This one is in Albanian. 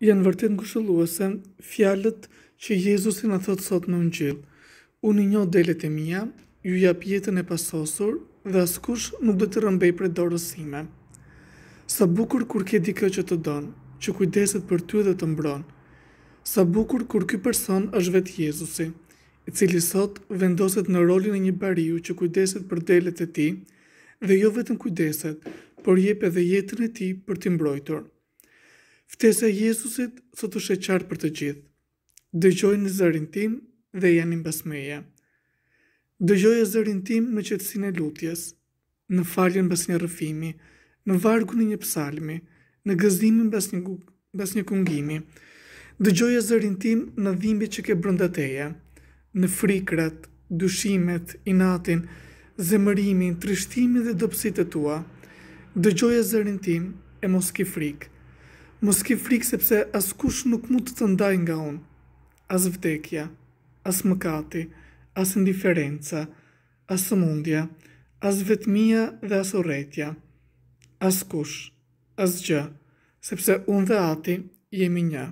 janë vërtet ngushëlluese fjalët që Jezusi na thot sot në Ungjill. Unë i njoh delet e mia, ju jap jetën e pasosur dhe askush nuk do të rëmbej për dorës sime. Sa bukur kur ke dikë që të don, që kujdeset për ty dhe të mbron. Sa bukur kur ky person është vetë Jezusi, i cili sot vendoset në rolin e një bariu që kujdeset për delet e ti dhe jo vetëm kujdeset, por jep edhe jetën e ti për të mbrojtur. Ftesa e Jezusit sot është e qartë për të gjithë. Dëgjoj në zërin tim dhe jeni në basmeja. Dëgjoj në zërin tim në qëtësin e lutjes, në faljen bas një rëfimi, në vargun e një psalmi, në gëzimin bas një, bas një kungimi. Dëgjoj në zërin tim në dhimbje që ke brëndateja, në frikrat, dushimet, inatin, zemërimin, trishtimin dhe dopsit e tua. Dëgjoj në zërin tim e mos ki frikë, mos ki frikë sepse as kush nuk mund të të ndaj nga unë. As vdekja, as mëkati, as indiferenca, as sëmundja, as vetmia dhe as oretja. As kush, as gjë, sepse unë dhe ati jemi një.